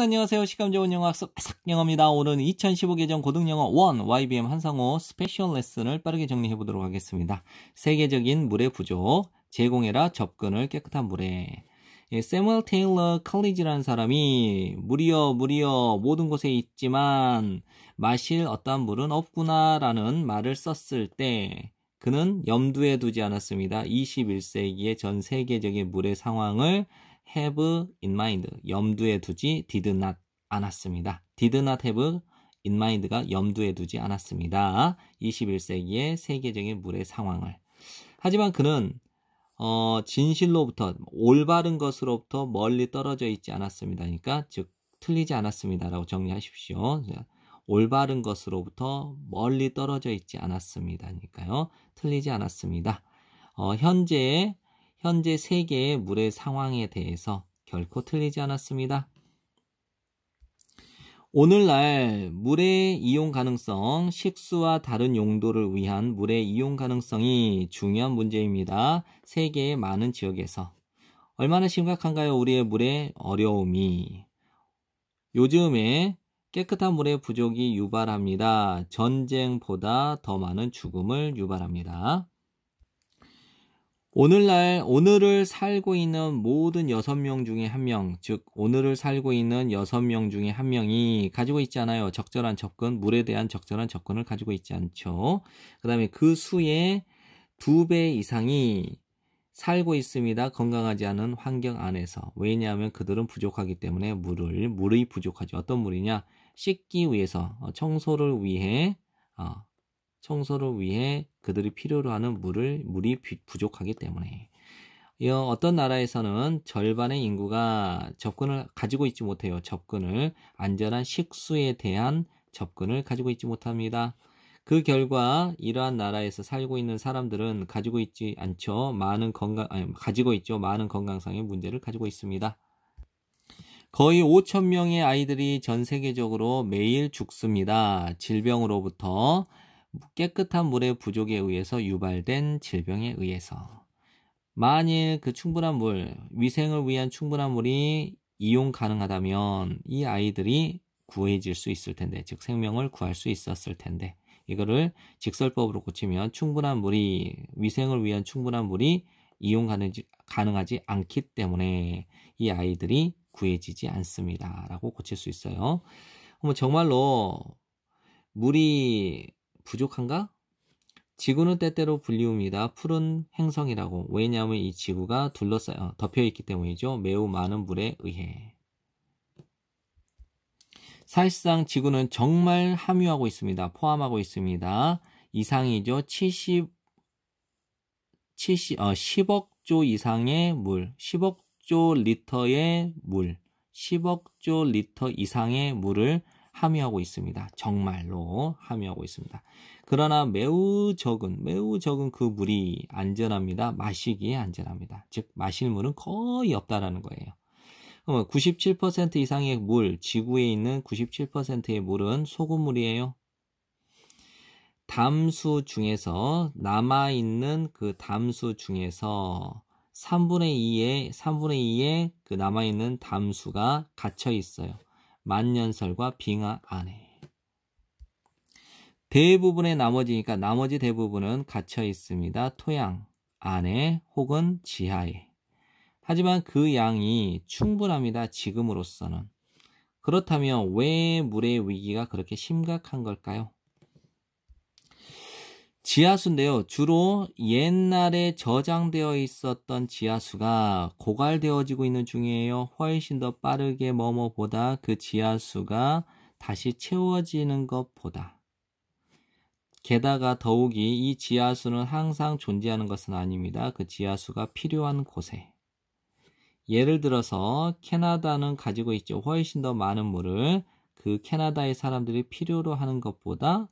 안녕하세요. 시감 좋은 영어 학습 아삭 영어입니다. 오늘은 2015 개정 고등영어 1 YBM 한상호 스페셜 레슨을 빠르게 정리해 보도록 하겠습니다. 세계적인 물의 부족, 제공해라 접근을 깨끗한 물에 예, 세무엘 테일러 컬리지라는 사람이 무리여 무리여 모든 곳에 있지만 마실 어떠한 물은 없구나라는 말을 썼을 때 그는 염두에 두지 않았습니다. 21세기의 전 세계적인 물의 상황을 have in mind 염두에 두지 did not 않았습니다. did not have in mind가 염두에 두지 않았습니다. 21세기의 세계적인 물의 상황을. 하지만 그는 어, 진실로부터 올바른 것으로부터 멀리 떨어져 있지 않았습니다. 그러니까 즉 틀리지 않았습니다라고 정리하십시오. 올바른 것으로부터 멀리 떨어져 있지 않았습니다니까요. 틀리지 않았습니다. 어, 현재의 현재 세계의 물의 상황에 대해서 결코 틀리지 않았습니다. 오늘날 물의 이용 가능성, 식수와 다른 용도를 위한 물의 이용 가능성이 중요한 문제입니다. 세계의 많은 지역에서. 얼마나 심각한가요? 우리의 물의 어려움이. 요즘에 깨끗한 물의 부족이 유발합니다. 전쟁보다 더 많은 죽음을 유발합니다. 오늘날 오늘을 살고 있는 모든 여섯 명 중에 한 명, 즉 오늘을 살고 있는 여섯 명 중에 한 명이 가지고 있지 않아요. 적절한 접근, 물에 대한 적절한 접근을 가지고 있지 않죠. 그다음에 그 수의 두 배 이상이 살고 있습니다. 건강하지 않은 환경 안에서. 왜냐하면 그들은 부족하기 때문에 물을 물이 부족하죠 어떤 물이냐? 씻기 위해서, 어, 청소를 위해 어, 청소를 위해 그들이 필요로 하는 물을 물이 부족하기 때문에 어떤 나라에서는 절반의 인구가 접근을 가지고 있지 못해요. 접근을 안전한 식수에 대한 접근을 가지고 있지 못합니다. 그 결과 이러한 나라에서 살고 있는 사람들은 가지고 있지 않죠. 많은 건강 아니, 가지고 있죠. 많은 건강상의 문제를 가지고 있습니다. 거의 5천 명의 아이들이 전 세계적으로 매일 죽습니다. 질병으로부터 깨끗한 물의 부족에 의해서 유발된 질병에 의해서 만일 그 충분한 물, 위생을 위한 충분한 물이 이용 가능하다면 이 아이들이 구해질 수 있을 텐데, 즉 생명을 구할 수 있었을 텐데, 이거를 직설법으로 고치면 충분한 물이, 위생을 위한 충분한 물이 이용 가능하지 않기 때문에 이 아이들이 구해지지 않습니다. 라고 고칠 수 있어요. 정말로 물이 부족한가? 지구는 때때로 불리웁니다. 푸른 행성이라고. 왜냐하면 이 지구가 둘러싸여 덮여 있기 때문이죠. 매우 많은 물에 의해. 사실상 지구는 정말 함유하고 있습니다. 포함하고 있습니다. 이상이죠. 70, 70, 어, 10억 조 이상의 물, 10억 조 리터의 물, 10억 조 리터 이상의 물을 함유하고 있습니다. 정말로 함유하고 있습니다. 그러나 매우 적은 매우 적은 그 물이 안전합니다. 마시기에 안전합니다. 즉 마실 물은 거의 없다라는 거예요. 97% 이상의 물, 지구에 있는 97%의 물은 소금물이에요. 담수 중에서 남아 있는 그 담수 중에서 3분의 2의 3분의 2의 그 남아 있는 담수가 갇혀 있어요. 만년설과 빙하 안에. 대부분의 나머지니까 그러니까 나머지 대부분은 갇혀 있습니다. 토양 안에 혹은 지하에. 하지만 그 양이 충분합니다. 지금으로서는. 그렇다면 왜 물의 위기가 그렇게 심각한 걸까요? 지하수인데요. 주로 옛날에 저장되어 있었던 지하수가 고갈되어지고 있는 중이에요. 훨씬 더 빠르게 뭐뭐보다 그 지하수가 다시 채워지는 것보다. 게다가 더욱이 이 지하수는 항상 존재하는 것은 아닙니다. 그 지하수가 필요한 곳에. 예를 들어서 캐나다는 가지고 있죠. 훨씬 더 많은 물을 그 캐나다의 사람들이 필요로 하는 것보다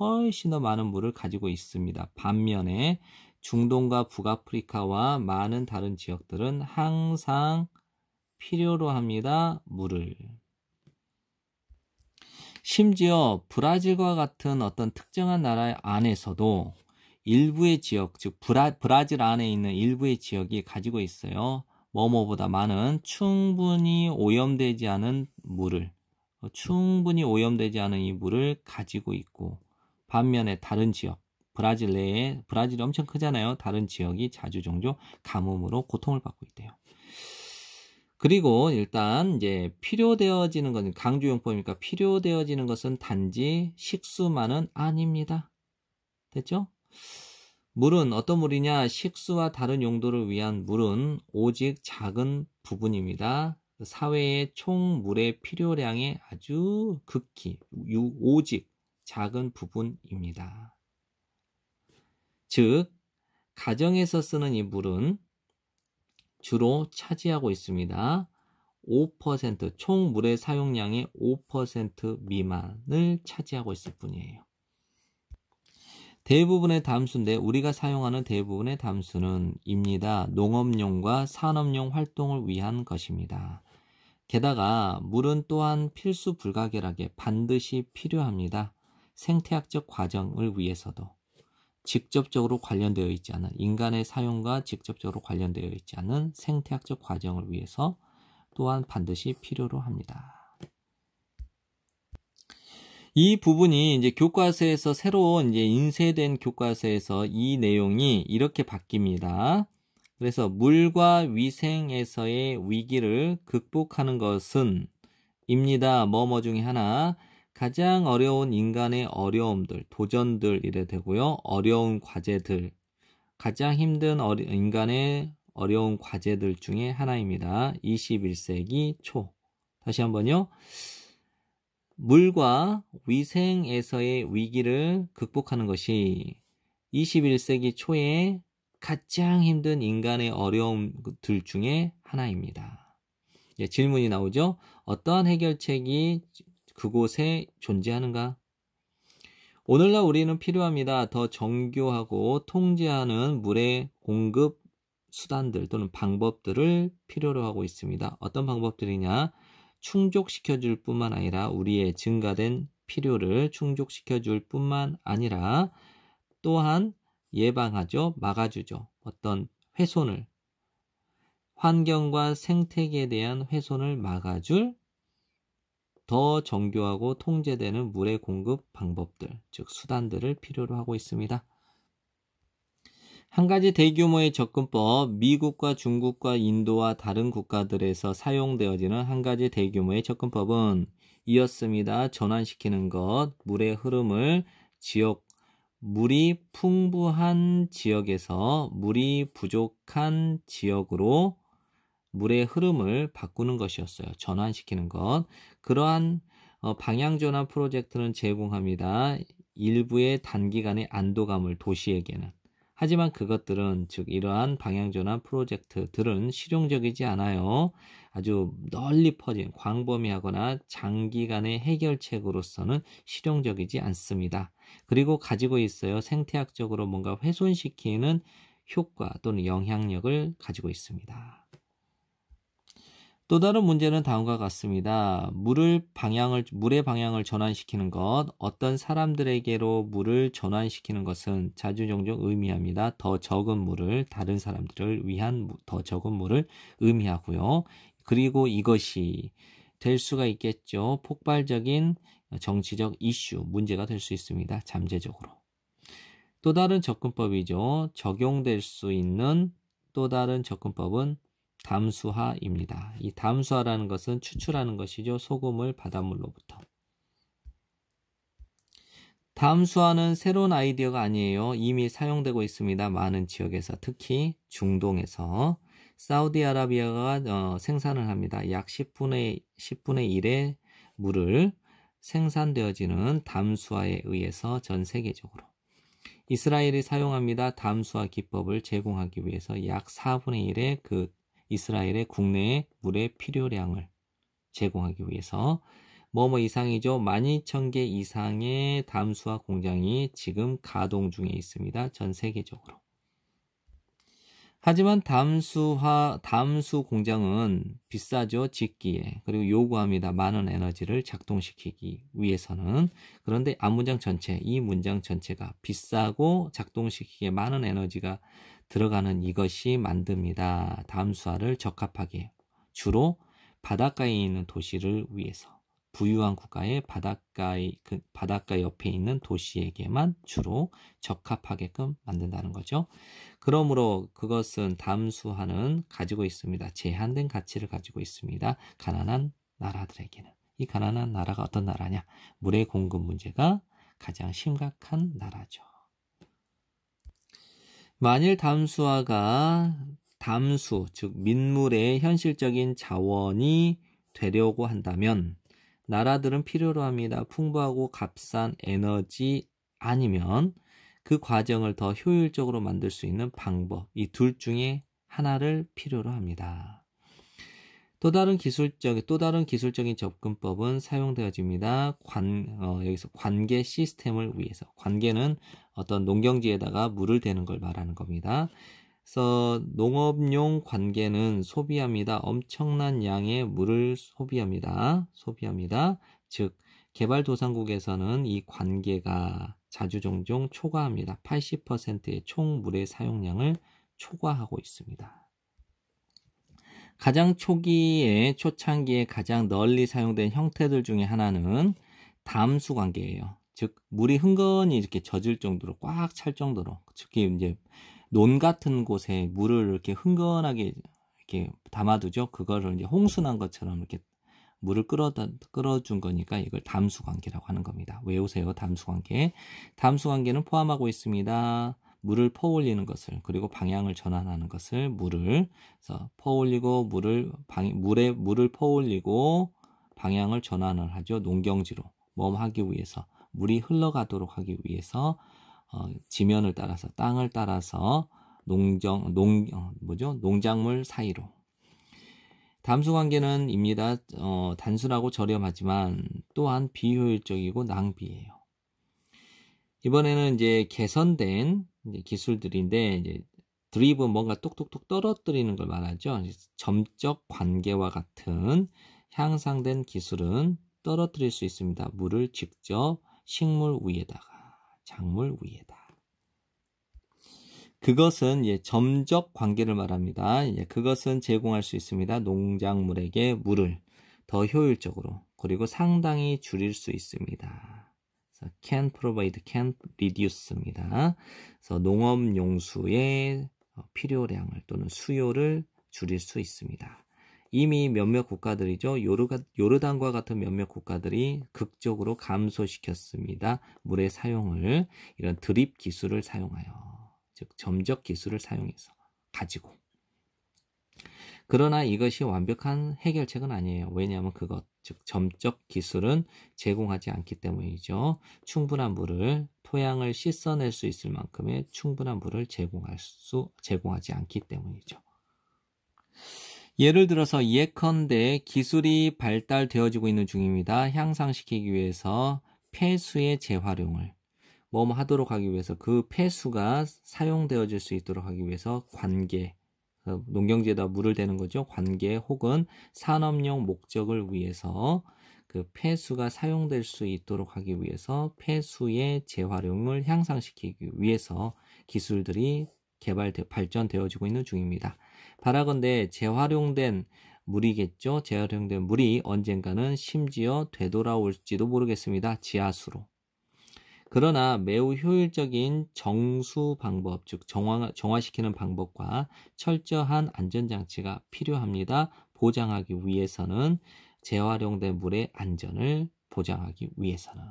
훨씬 더 많은 물을 가지고 있습니다. 반면에 중동과 북아프리카와 많은 다른 지역들은 항상 필요로 합니다. 물을. 심지어 브라질과 같은 어떤 특정한 나라 안에서도 일부의 지역, 즉 브라, 브라질 안에 있는 일부의 지역이 가지고 있어요. 뭐뭐보다 많은 충분히 오염되지 않은 물을, 충분히 오염되지 않은 이 물을 가지고 있고, 반면에 다른 지역, 브라질 내에 브라질이 엄청 크잖아요. 다른 지역이 자주 종종 가뭄으로 고통을 받고 있대요. 그리고 일단 이제 필요되어지는 것은 강조용법이니까 필요되어지는 것은 단지 식수만은 아닙니다. 됐죠? 물은 어떤 물이냐? 식수와 다른 용도를 위한 물은 오직 작은 부분입니다. 사회의 총 물의 필요량의 아주 극히 오직 작은 부분입니다. 즉, 가정에서 쓰는 이 물은 주로 차지하고 있습니다. 5%총 물의 사용량의 5% 미만을 차지하고 있을 뿐이에요. 대부분의 담수인데 우리가 사용하는 대부분의 담수는 입니다. 농업용과 산업용 활동을 위한 것입니다. 게다가 물은 또한 필수 불가결하게 반드시 필요합니다. 생태학적 과정을 위해서도 직접적으로 관련되어 있지 않은 인간의 사용과 직접적으로 관련되어 있지 않은 생태학적 과정을 위해서 또한 반드시 필요로 합니다. 이 부분이 이제 교과서에서 새로운 이제 인쇄된 교과서에서 이 내용이 이렇게 바뀝니다. 그래서 물과 위생에서의 위기를 극복하는 것은 입니다. 뭐뭐 중에 하나 가장 어려운 인간의 어려움들, 도전들이래 되고요. 어려운 과제들. 가장 힘든 어려, 인간의 어려운 과제들 중에 하나입니다. 21세기 초. 다시 한번요. 물과 위생에서의 위기를 극복하는 것이 21세기 초에 가장 힘든 인간의 어려움들 중에 하나입니다. 예, 질문이 나오죠. 어떠한 해결책이 그곳에 존재하는가? 오늘날 우리는 필요합니다. 더 정교하고 통제하는 물의 공급 수단들 또는 방법들을 필요로 하고 있습니다. 어떤 방법들이냐? 충족시켜 줄 뿐만 아니라 우리의 증가된 필요를 충족시켜 줄 뿐만 아니라 또한 예방하죠. 막아주죠. 어떤 훼손을 환경과 생태계에 대한 훼손을 막아줄 더 정교하고 통제되는 물의 공급 방법들, 즉 수단들을 필요로 하고 있습니다. 한 가지 대규모의 접근법, 미국과 중국과 인도와 다른 국가들에서 사용되어지는 한 가지 대규모의 접근법은 이었습니다. 전환시키는 것, 물의 흐름을 지역, 물이 풍부한 지역에서 물이 부족한 지역으로 물의 흐름을 바꾸는 것이었어요. 전환시키는 것. 그러한 어, 방향 전환 프로젝트는 제공합니다. 일부의 단기간의 안도감을 도시에게는 하지만 그것들은 즉 이러한 방향전환 프로젝트들은 실용적이지 않아요. 아주 널리 퍼진 광범위하거나 장기간의 해결책으로서는 실용적이지 않습니다. 그리고 가지고 있어요. 생태학적으로 뭔가 훼손시키는 효과 또는 영향력을 가지고 있습니다. 또 다른 문제는 다음과 같습니다. 물을 방향을, 물의 방향을 전환시키는 것, 어떤 사람들에게로 물을 전환시키는 것은 자주 종종 의미합니다. 더 적은 물을 다른 사람들을 위한 더 적은 물을 의미하고요. 그리고 이것이 될 수가 있겠죠. 폭발적인 정치적 이슈, 문제가 될 수 있습니다. 잠재적으로. 또 다른 접근법이죠. 적용될 수 있는 또 다른 접근법은 담수화입니다. 이 담수화라는 것은 추출하는 것이죠. 소금을 바닷물로부터. 담수화는 새로운 아이디어가 아니에요. 이미 사용되고 있습니다. 많은 지역에서 특히 중동에서 사우디아라비아가 어, 생산을 합니다. 약 10분의 10분의 1의 물을 생산되어지는 담수화에 의해서 전 세계적으로 이스라엘이 사용합니다. 담수화 기법을 제공하기 위해서 약 4분의 1의 그 이스라엘의 국내의 물의 필요량을 제공하기 위해서 뭐뭐 뭐 이상이죠. 12,000개 이상의 담수화 공장이 지금 가동 중에 있습니다. 전 세계적으로. 하지만 담수화 담수 공장은 비싸죠. 짓기에. 그리고 요구합니다. 많은 에너지를 작동시키기 위해서는. 그런데 앞문장 전체, 이 문장 전체가 비싸고 작동시키기에 많은 에너지가 들어가는 이것이 만듭니다. 다음 수화를 적합하게 주로 바닷가에 있는 도시를 위해서 부유한 국가의 바닷가의 그 바닷가 옆에 있는 도시에게만 주로 적합하게끔 만든다는 거죠. 그러므로 그것은 담수화는 가지고 있습니다. 제한된 가치를 가지고 있습니다. 가난한 나라들에게는 이 가난한 나라가 어떤 나라냐? 물의 공급 문제가 가장 심각한 나라죠. 만일 담수화가 담수, 즉 민물의 현실적인 자원이 되려고 한다면 나라들은 필요로 합니다. 풍부하고 값싼 에너지 아니면 그 과정을 더 효율적으로 만들 수 있는 방법, 이 둘 중에 하나를 필요로 합니다. 또 다른 기술적, 또 다른 기술적인 접근법은 사용되어집니다. 관, 어, 여기서 관계 시스템을 위해서. 관계는 어떤 농경지에다가 물을 대는 걸 말하는 겁니다. 그래서 농업용 관계는 소비합니다. 엄청난 양의 물을 소비합니다. 소비합니다. 즉, 개발도상국에서는 이 관계가 자주 종종 초과합니다. 80%의 총 물의 사용량을 초과하고 있습니다. 가장 초기에 초창기에 가장 널리 사용된 형태들 중에 하나는 담수 관계예요. 즉 물이 흥건히 이렇게 젖을 정도로 꽉 찰 정도로 특히 이제 논 같은 곳에 물을 이렇게 흥건하게 이렇게 담아두죠. 그거를 이제 홍수난 것처럼 이렇게 물을 끌어 끌어준 거니까 이걸 담수 관계라고 하는 겁니다. 외우세요. 담수 관계. 담수 관계는 포함하고 있습니다. 물을 퍼올리는 것을 그리고 방향을 전환하는 것을 물을 그래서 퍼올리고 물을 방, 물에 물을 퍼올리고 방향을 전환을 하죠. 농경지로 뭐하기 위해서 물이 흘러가도록 하기 위해서 어, 지면을 따라서 땅을 따라서 농정 농 어, 뭐죠 농작물 사이로 담수 관계는 입니다. 어, 단순하고 저렴하지만 또한 비효율적이고 낭비예요. 이번에는 이제 개선된 이제 기술들인데 이제 드립은 뭔가 톡톡톡 떨어뜨리는 걸 말하죠. 점적 관계와 같은 향상된 기술은 떨어뜨릴 수 있습니다. 물을 직접 식물 위에다가 작물 위에다. 그것은 예, 점적 관계를 말합니다. 예, 그것은 제공할 수 있습니다. 농작물에게 물을 더 효율적으로 그리고 상당히 줄일 수 있습니다. can provide, can reduce입니다. 그래서 농업 용수의 어, 필요량을 또는 수요를 줄일 수 있습니다. 이미 몇몇 국가들이죠. 요르단, 과 같은 몇몇 국가들이 극적으로 감소시켰습니다. 물의 사용을 이런 드립 기술을 사용하여 즉 점적 기술을 사용해서 가지고 그러나 이것이 완벽한 해결책은 아니에요. 왜냐하면 그것, 즉 점적 기술은 제공하지 않기 때문이죠. 충분한 물을 토양을 씻어낼 수 있을 만큼의 충분한 물을 제공할 수 제공하지 않기 때문이죠. 예를 들어서 예컨대 기술이 발달되어지고 있는 중입니다. 향상시키기 위해서 폐수의 재활용을 뭐뭐 하도록 하기 위해서 그 폐수가 사용되어질 수 있도록 하기 위해서 관계 어, 농경지에다 물을 대는 거죠. 관계 혹은 산업용 목적을 위해서 그 폐수가 사용될 수 있도록 하기 위해서 폐수의 재활용을 향상시키기 위해서 기술들이 개발 발전되어지고 있는 중입니다. 바라건대 네, 재활용된 물이겠죠. 재활용된 물이 언젠가는 심지어 되돌아올지도 모르겠습니다. 지하수로. 그러나 매우 효율적인 정수 방법, 즉 정화, 정화시키는 방법과 철저한 안전장치가 필요합니다. 보장하기 위해서는 재활용된 물의 안전을 보장하기 위해서는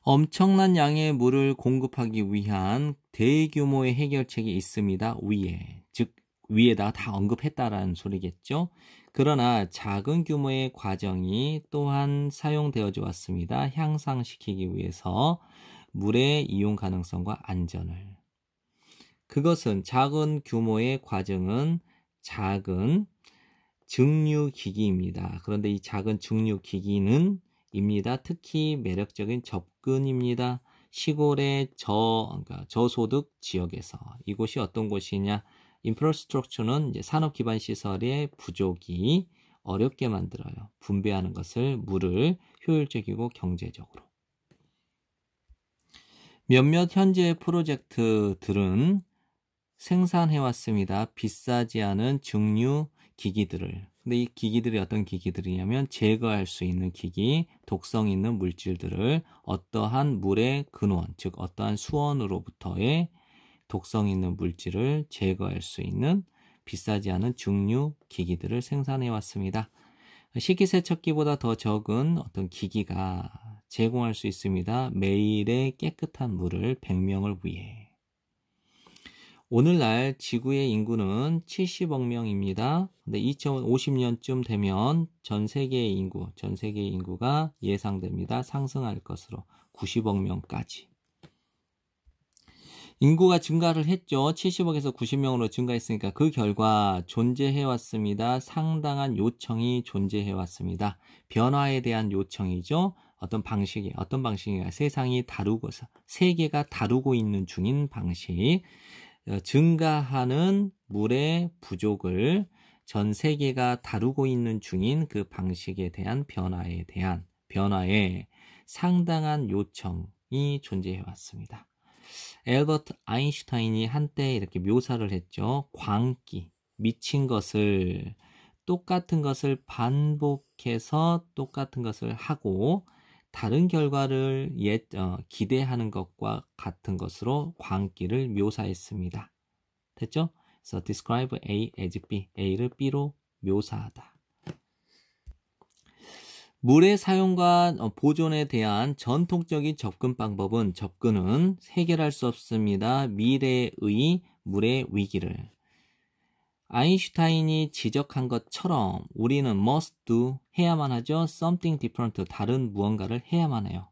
엄청난 양의 물을 공급하기 위한 대규모의 해결책이 있습니다. 위에 위에다 다 언급했다라는 소리겠죠. 그러나 작은 규모의 과정이 또한 사용되어져 왔습니다. 향상시키기 위해서 물의 이용 가능성과 안전을. 그것은 작은 규모의 과정은 작은 증류기기입니다. 그런데 이 작은 증류기기는 입니다. 특히 매력적인 접근입니다. 시골의 저, 그러니까 저소득 지역에서 이곳이 어떤 곳이냐? 인프라스트럭처는 산업 기반 시설의 부족이 어렵게 만들어요. 분배하는 것을 물을 효율적이고 경제적으로. 몇몇 현재 프로젝트들은 생산해 왔습니다. 비싸지 않은 증류 기기들을. 근데 이 기기들이 어떤 기기들이냐면 제거할 수 있는 기기, 독성 있는 물질들을 어떠한 물의 근원, 즉 어떠한 수원으로부터의 독성 있는 물질을 제거할 수 있는 비싸지 않은 중류 기기들을 생산해 왔습니다. 식기세척기보다 더 적은 어떤 기기가 제공할 수 있습니다. 매일의 깨끗한 물을 100명을 위해. 오늘날 지구의 인구는 70억 명입니다. 근데 2050년쯤 되면 전 세계의 인구, 전 세계의 인구가 예상됩니다. 상승할 것으로 90억 명까지. 인구가 증가를 했죠. 70억에서 90명으로 증가했으니까 그 결과 존재해왔습니다. 상당한 요청이 존재해왔습니다. 변화에 대한 요청이죠. 어떤 방식이 어떤 방식이가 세상이 다루고 세계가 다루고 있는 중인 방식 어, 증가하는 물의 부족을 전 세계가 다루고 있는 중인 그 방식에 대한 변화에 대한 변화에 상당한 요청이 존재해 왔습니다. 엘버트 아인슈타인이 한때 이렇게 묘사를 했죠. 광기, 미친 것을 똑같은 것을 반복해서 똑같은 것을 하고 다른 결과를 예, 어, 기대하는 것과 같은 것으로 광기를 묘사했습니다. 됐죠? 그래서 describe A as B, A를 B로 묘사하다. 물의 사용과 어, 보존에 대한 전통적인 접근 방법은 접근은 해결할 수 없습니다. 미래의 물의 위기를 아인슈타인이 지적한 것처럼 우리는 must do 해야만 하죠. something different 다른 무언가를 해야만 해요.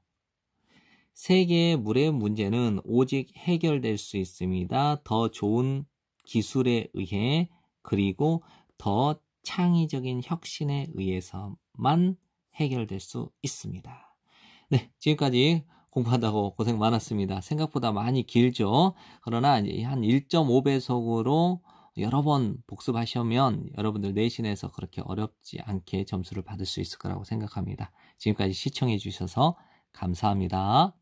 세계의 물의 문제는 오직 해결될 수 있습니다. 더 좋은 기술에 의해 그리고 더 창의적인 혁신에 의해서만 해결될 수 있습니다. 네, 지금까지 공부한다고 고생 많았습니다. 생각보다 많이 길죠. 그러나 이제 한 1.5배속으로 여러 번 복습하시면 여러분들 내신에서 그렇게 어렵지 않게 점수를 받을 수 있을 거라고 생각합니다. 지금까지 시청해 주셔서 감사합니다.